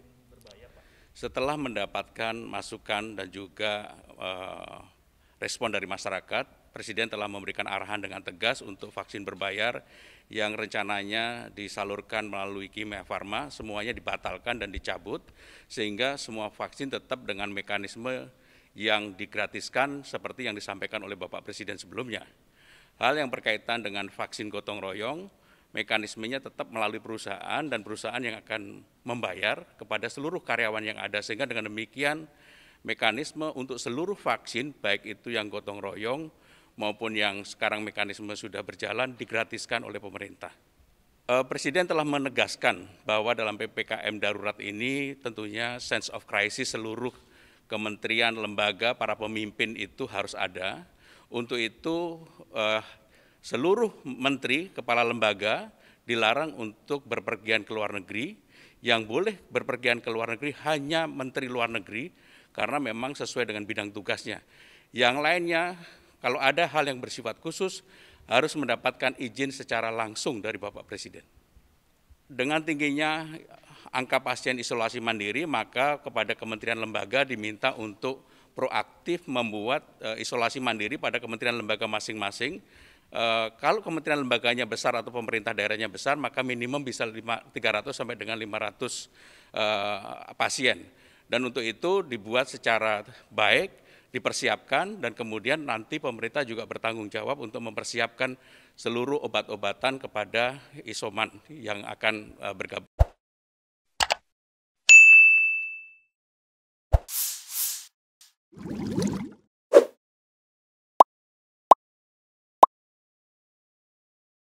vaksin berbayar, Pak? Setelah mendapatkan masukan dan juga uh, respon dari masyarakat, Presiden telah memberikan arahan dengan tegas untuk vaksin berbayar yang rencananya disalurkan melalui Kimia Farma, semuanya dibatalkan dan dicabut, sehingga semua vaksin tetap dengan mekanisme yang digratiskan seperti yang disampaikan oleh Bapak Presiden sebelumnya. Hal yang berkaitan dengan vaksin gotong royong, mekanismenya tetap melalui perusahaan dan perusahaan yang akan membayar kepada seluruh karyawan yang ada sehingga dengan demikian mekanisme untuk seluruh vaksin baik itu yang gotong royong maupun yang sekarang mekanisme sudah berjalan digratiskan oleh pemerintah. Eh, Presiden telah menegaskan bahwa dalam PPKM darurat ini tentunya sense of crisis seluruh kementerian, lembaga, para pemimpin itu harus ada. Untuk itu eh, seluruh menteri kepala lembaga dilarang untuk berpergian ke luar negeri. Yang boleh berpergian ke luar negeri hanya menteri luar negeri karena memang sesuai dengan bidang tugasnya. Yang lainnya kalau ada hal yang bersifat khusus harus mendapatkan izin secara langsung dari Bapak Presiden. Dengan tingginya angka pasien isolasi mandiri, maka kepada kementerian lembaga diminta untuk proaktif membuat eh, isolasi mandiri pada kementerian lembaga masing-masing Eh, kalau kementerian lembaganya besar atau pemerintah daerahnya besar, maka minimum bisa 300 sampai dengan 500 eh, pasien. Dan untuk itu dibuat secara baik, dipersiapkan, dan kemudian nanti pemerintah juga bertanggung jawab untuk mempersiapkan seluruh obat-obatan kepada isoman yang akan eh, bergabung.